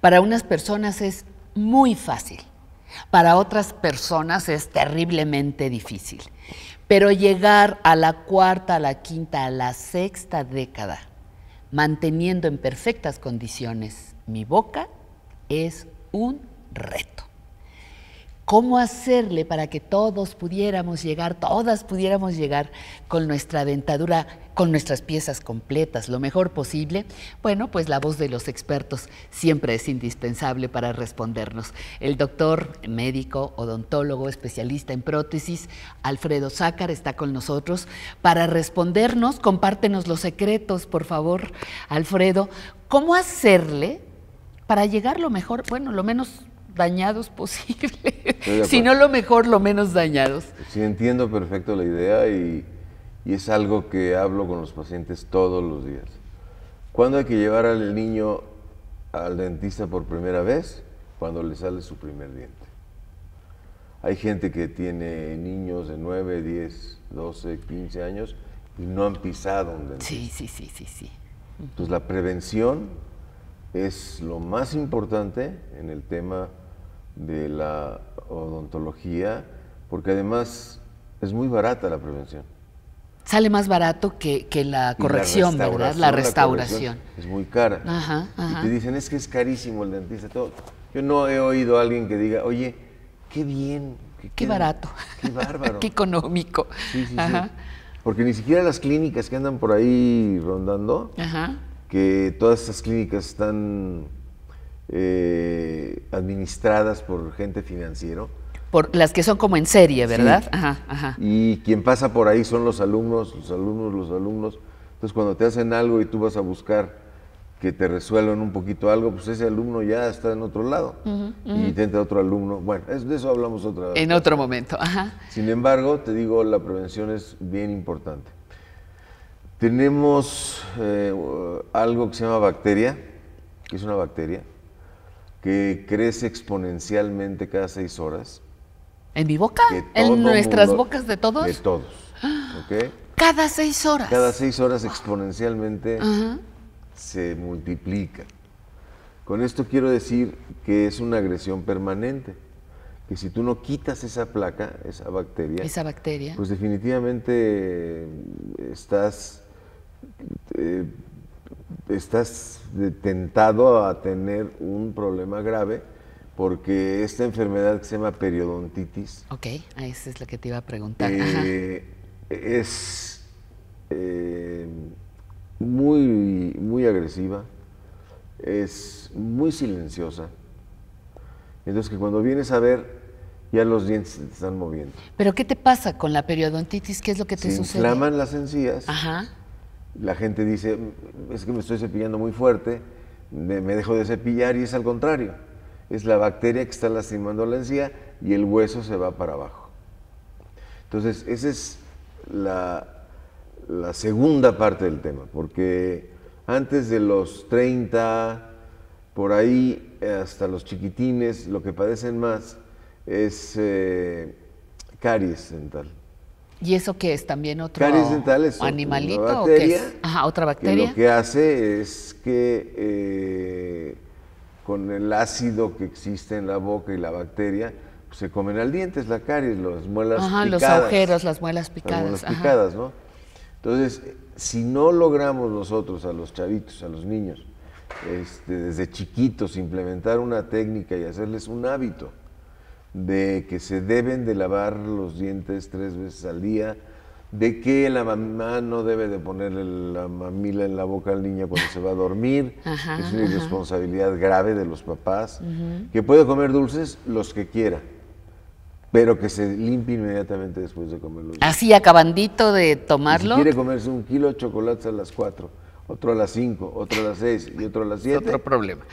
Para unas personas es muy fácil, para otras personas es terriblemente difícil. Pero llegar a la cuarta, a la quinta, a la sexta década, manteniendo en perfectas condiciones mi boca, es un reto cómo hacerle para que todos pudiéramos llegar, todas pudiéramos llegar con nuestra dentadura, con nuestras piezas completas, lo mejor posible. Bueno, pues la voz de los expertos siempre es indispensable para respondernos. El doctor, médico, odontólogo, especialista en prótesis, Alfredo Sácar, está con nosotros para respondernos. Compártenos los secretos, por favor, Alfredo. ¿Cómo hacerle para llegar lo mejor, bueno, lo menos dañados posible. si no lo mejor, lo menos dañados. Sí, entiendo perfecto la idea y, y es algo que hablo con los pacientes todos los días. ¿Cuándo hay que llevar al niño al dentista por primera vez? Cuando le sale su primer diente. Hay gente que tiene niños de 9, 10, 12, 15 años y no han pisado un dentista. Sí, sí, sí, sí, sí. Entonces la prevención es lo más importante en el tema de la odontología, porque además es muy barata la prevención. Sale más barato que, la corrección, la ¿verdad? La restauración. es muy cara. Ajá, Y te dicen, es que es carísimo el dentista. Todo. Yo no he oído a alguien que diga, oye, qué bien. qué barato. Qué bárbaro. qué económico. Sí, sí, sí. Porque ni siquiera las clínicas que andan por ahí rondando, que todas estas clínicas están eh, administradas por gente financiero. Por las que son como en serie, ¿verdad? Ajá, ajá. Y quien pasa por ahí son los alumnos, los alumnos, los alumnos. Entonces cuando te hacen algo y tú vas a buscar que te resuelvan un poquito algo, pues ese alumno ya está en otro lado y te entra otro alumno. Bueno, de eso hablamos otra vez. En otro momento, ajá. Sin embargo, te digo, la prevención es bien importante. Tenemos eh, algo que se llama bacteria, que es una bacteria, que crece exponencialmente cada seis horas. ¿En mi boca? ¿En nuestras bocas de todos? De todos. ¿okay? Cada seis horas. Cada seis horas exponencialmente se multiplica. Con esto quiero decir que es una agresión permanente que si tú no quitas esa placa, esa bacteria, esa bacteria, pues definitivamente estás eh, estás tentado a tener un problema grave porque esta enfermedad que se llama periodontitis. Ok, ah, esa es la que te iba a preguntar. Eh, es eh, muy, muy agresiva, es muy silenciosa. Entonces que cuando vienes a ver, ya los dientes se están moviendo. ¿Pero qué te pasa con la periodontitis? ¿Qué es lo que te se sucede? Inflaman las encías. Ajá la gente dice, es que me estoy cepillando muy fuerte, me, dejo de cepillar y es al contrario. Es la bacteria que está lastimando la encía y el hueso se va para abajo. Entonces, esa es la, segunda parte del tema, porque antes de los 30, por ahí hasta los chiquitines, lo que padecen más es caries eh, caries dental. ¿Y eso qué es? ¿También otro animalito? ¿o qué es? otra bacteria. lo que hace es que eh, con el ácido que existe en la boca y la bacteria, pues, se comen al diente, es la caries, las muelas picadas. Ajá, los agujeros, las muelas picadas. Entonces, si no logramos nosotros a los chavitos, a los niños, este, desde chiquitos implementar una técnica y hacerles un hábito, de que se deben de lavar los dientes tres veces al día, de que la mamá no debe de ponerle la mamila en la boca al niño cuando se va a dormir, es una responsabilidad irresponsabilidad grave de los papás, que puede comer dulces los que quiera, pero que se limpie inmediatamente después de comerlos. Así, acabandito de tomarlo. si quiere comerse un kilo de chocolates a las cuatro, otro a las cinco, otro a las seis y otro a las siete... Otro problema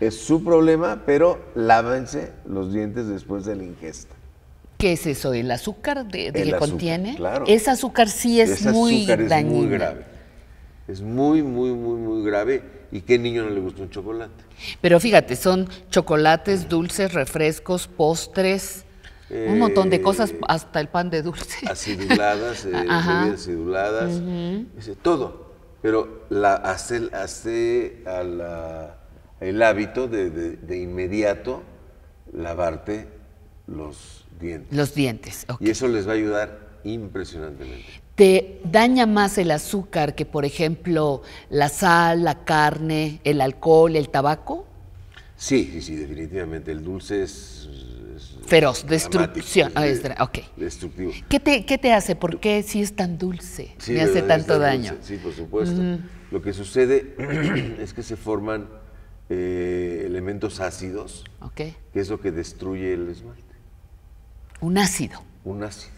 es su problema, pero lávense los dientes después de la ingesta. ¿Qué es eso? ¿El azúcar de, que contiene? Claro. Ese azúcar sí es, muy es muy grave. Es muy, muy, muy, muy grave. ¿Y qué niño no le gusta un chocolate? Pero fíjate, son chocolates, dulces, refrescos, postres, un montón de cosas, eh, hasta el pan de dulce. Aciduladas, eh, aciduladas, todo. Pero la hace, hace a la el hábito de, de, inmediato lavarte los dientes. Los dientes, ok. Y eso les va a ayudar impresionantemente. Te daña más el azúcar que, por ejemplo, la sal, la carne, el alcohol, el tabaco. Sí, sí, sí, definitivamente. El dulce es. Feroz, destrucción. Ah, destructivo. ¿Qué te, hace? ¿Por qué si es tan dulce? me hace tanto daño. Sí, por supuesto. Lo que sucede es que se forman eh, elementos ácidos, que es lo que destruye el esmalte. Un ácido. Un ácido.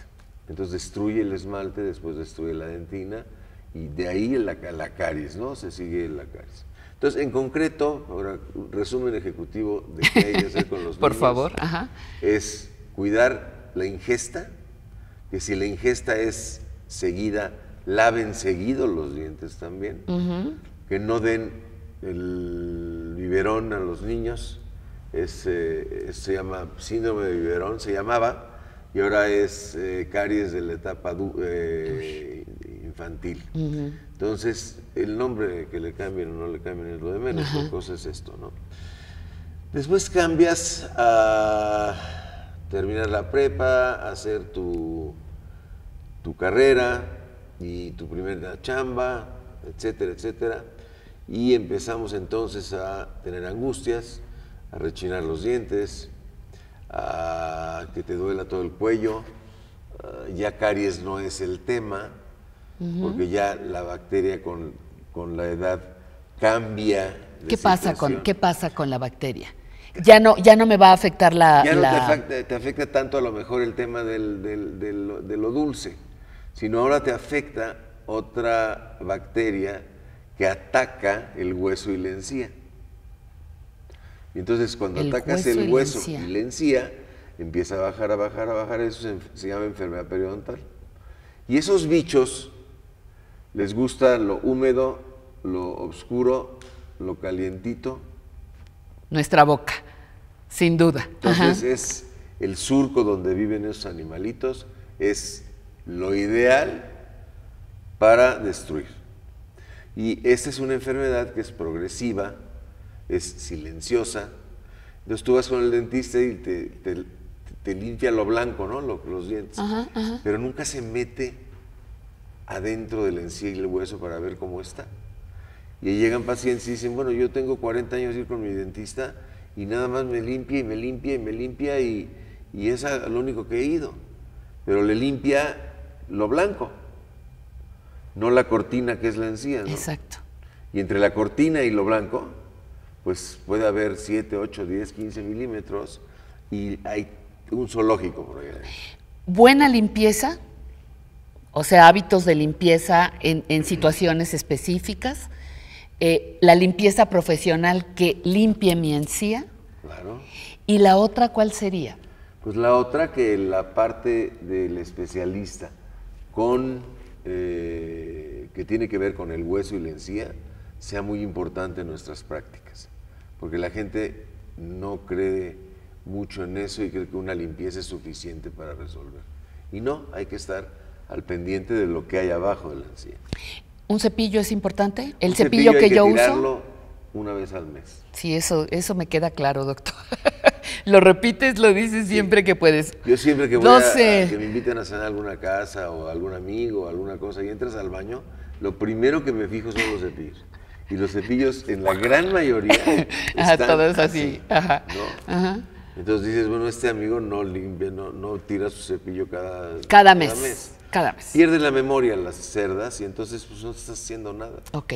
Entonces destruye el esmalte, después destruye la dentina y de ahí la, la caries, ¿no? Se sigue la caries. Entonces, en concreto, ahora resumen ejecutivo de qué hay que hacer con los dientes. Por favor, ajá. Es cuidar la ingesta, que si la ingesta es seguida, laven seguido los dientes también, que no den el a los niños. Eh, se llama síndrome de biberón, se llamaba, y ahora es eh, caries de la etapa eh, infantil. Entonces, el nombre que le cambien o no le cambien es lo de menos, cosa es esto, ¿no? Después cambias a terminar la prepa, hacer tu, tu carrera y tu primera chamba, etcétera, etcétera y empezamos entonces a tener angustias, a rechinar los dientes, a que te duela todo el cuello. Ah, ya caries no es el tema, porque ya la bacteria con, la edad cambia. ¿Qué, pasa con, ¿Qué pasa con la bacteria? Ya no, ya no me va a afectar la... Ya no Te, afecta, tanto a lo mejor el tema del, de lo dulce, sino ahora te afecta otra bacteria ataca el hueso y la encía. Y entonces cuando atacas el hueso y la, encía, empieza a bajar, a bajar, a bajar, eso se, llama enfermedad periodontal. Y esos bichos les gusta lo húmedo, lo oscuro, lo calientito. Nuestra boca, sin duda. Entonces es el surco donde viven esos animalitos, es lo ideal para destruir. Y esta es una enfermedad que es progresiva, es silenciosa. Entonces tú vas con el dentista y te, limpia lo blanco, ¿no? los dientes. Pero nunca se mete adentro del encía y el hueso para ver cómo está. Y llegan pacientes y dicen, bueno, yo tengo 40 años de ir con mi dentista y nada más me limpia y me limpia y me limpia y, es lo único que he ido. Pero le limpia lo blanco no la cortina que es la encía. ¿no? Exacto. Y entre la cortina y lo blanco, pues puede haber 7, 8, 10, 15 milímetros y hay un zoológico por allá. Buena limpieza, o sea, hábitos de limpieza en, situaciones específicas, eh, la limpieza profesional que limpie mi encía. Claro. ¿Y la otra cuál sería? Pues la otra que la parte del especialista con eh, que tiene que ver con el hueso y la encía sea muy importante en nuestras prácticas, porque la gente no cree mucho en eso y cree que una limpieza es suficiente para resolver. Y no, hay que estar al pendiente de lo que hay abajo de la encía. ¿Un cepillo es importante? ¿El cepillo, que, hay que yo tirarlo uso? una vez al mes. Sí, eso, eso me queda claro, doctor. Lo repites, lo dices siempre que puedes. Yo siempre que voy que me inviten a cenar a alguna casa o a algún amigo o alguna cosa y entras al baño, lo primero que me fijo son los cepillos. Y los cepillos, en la gran mayoría, Ajá, todo es así. Ajá. Entonces dices, bueno, este amigo no limpia, no, no tira su cepillo cada, cada, mes. Cada mes. Pierden la memoria las cerdas y entonces pues, no estás haciendo nada. Ok.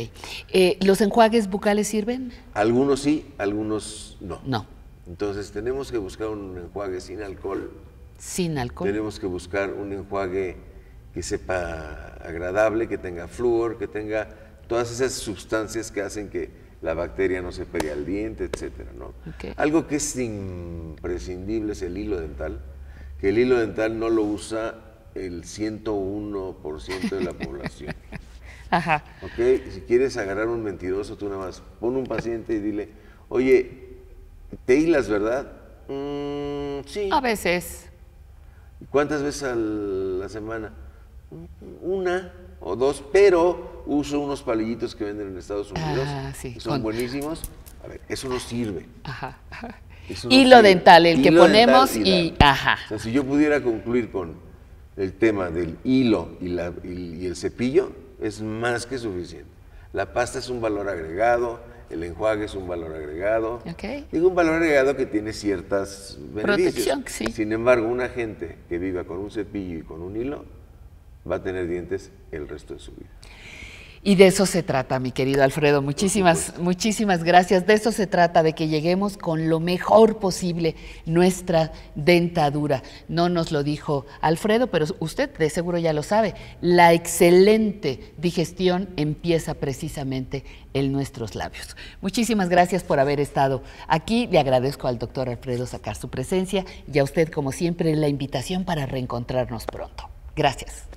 Eh, ¿Los enjuagues bucales sirven? Algunos sí, algunos no. No. Entonces tenemos que buscar un enjuague sin alcohol. Sin alcohol. Tenemos que buscar un enjuague que sepa agradable, que tenga flúor, que tenga todas esas sustancias que hacen que la bacteria no se pegue al diente, etc. ¿no? Algo que es imprescindible es el hilo dental, que el hilo dental no lo usa el 101% de la población. Ajá. Ok, si quieres agarrar un mentiroso, tú nada más pon un paciente y dile, oye, ¿Te hilas, verdad? Mm, sí. A veces. ¿Cuántas veces a la semana? Una o dos, pero uso unos palillitos que venden en Estados ah, Unidos. Ah, sí, son buenísimos. A ver, eso nos sirve. Ajá. hilo dental, el que ponemos y, Ajá. O sea, si yo pudiera concluir con el tema del hilo y, y el cepillo, es más que suficiente. La pasta es un valor agregado, el enjuague es un valor agregado. es un valor agregado que tiene ciertas beneficios. Sin embargo, una gente que viva con un cepillo y con un hilo va a tener dientes el resto de su vida. Y de eso se trata, mi querido Alfredo. Muchísimas, muchísimas gracias. De eso se trata, de que lleguemos con lo mejor posible nuestra dentadura. No nos lo dijo Alfredo, pero usted de seguro ya lo sabe. La excelente digestión empieza precisamente en nuestros labios. Muchísimas gracias por haber estado aquí. Le agradezco al doctor Alfredo sacar su presencia y a usted, como siempre, la invitación para reencontrarnos pronto. Gracias.